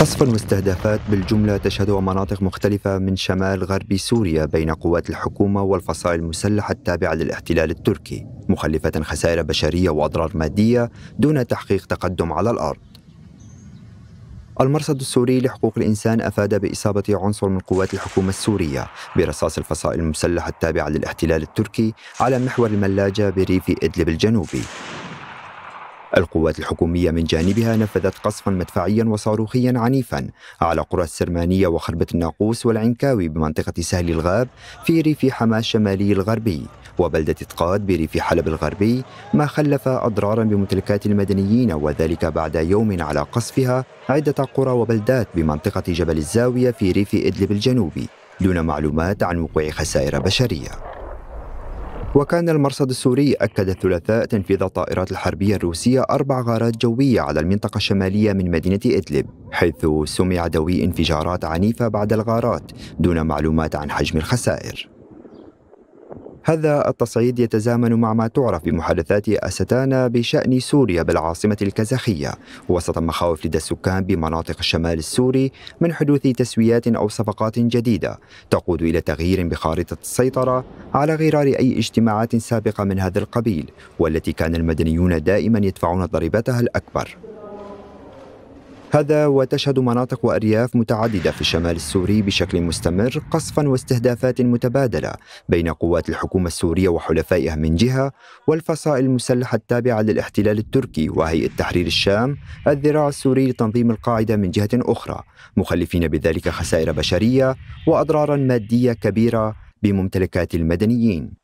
قصف المستهدفات بالجملة تشهدها مناطق مختلفة من شمال غرب سوريا بين قوات الحكومة والفصائل المسلحة التابعة للاحتلال التركي مخلفة خسائر بشرية وأضرار مادية دون تحقيق تقدم على الأرض المرصد السوري لحقوق الإنسان أفاد بإصابة عنصر من قوات الحكومة السورية برصاص الفصائل المسلحة التابعة للاحتلال التركي على محور الملاجة بريف إدلب الجنوبي القوات الحكومية من جانبها نفذت قصفا مدفعيا وصاروخيا عنيفا على قرى السرمانية وخربة الناقوس والعنكاوي بمنطقة سهل الغاب في ريف حماة الشمالي الغربي وبلدة تقاد بريف حلب الغربي ما خلف أضرارا بممتلكات المدنيين وذلك بعد يوم على قصفها عدة قرى وبلدات بمنطقة جبل الزاوية في ريف إدلب الجنوبي دون معلومات عن وقوع خسائر بشريه وكان المرصد السوري أكد الثلاثاء تنفيذ الطائرات الحربية الروسية أربع غارات جوية على المنطقة الشمالية من مدينة إدلب حيث سمع دوي انفجارات عنيفة بعد الغارات دون معلومات عن حجم الخسائر هذا التصعيد يتزامن مع ما تعرف بمحادثات أستانا بشأن سوريا بالعاصمة الكازاخية وسط مخاوف لدى السكان بمناطق الشمال السوري من حدوث تسويات أو صفقات جديدة تقود إلى تغيير بخارطة السيطرة على غرار أي اجتماعات سابقة من هذا القبيل والتي كان المدنيون دائما يدفعون ضريبتها الأكبر هذا وتشهد مناطق وأرياف متعددة في الشمال السوري بشكل مستمر قصفا واستهدافات متبادلة بين قوات الحكومة السورية وحلفائها من جهة والفصائل المسلحة التابعة للاحتلال التركي وهيئة تحرير الشام الذراع السوري لتنظيم القاعدة من جهة أخرى مخلفين بذلك خسائر بشرية وأضرارا مادية كبيرة بممتلكات المدنيين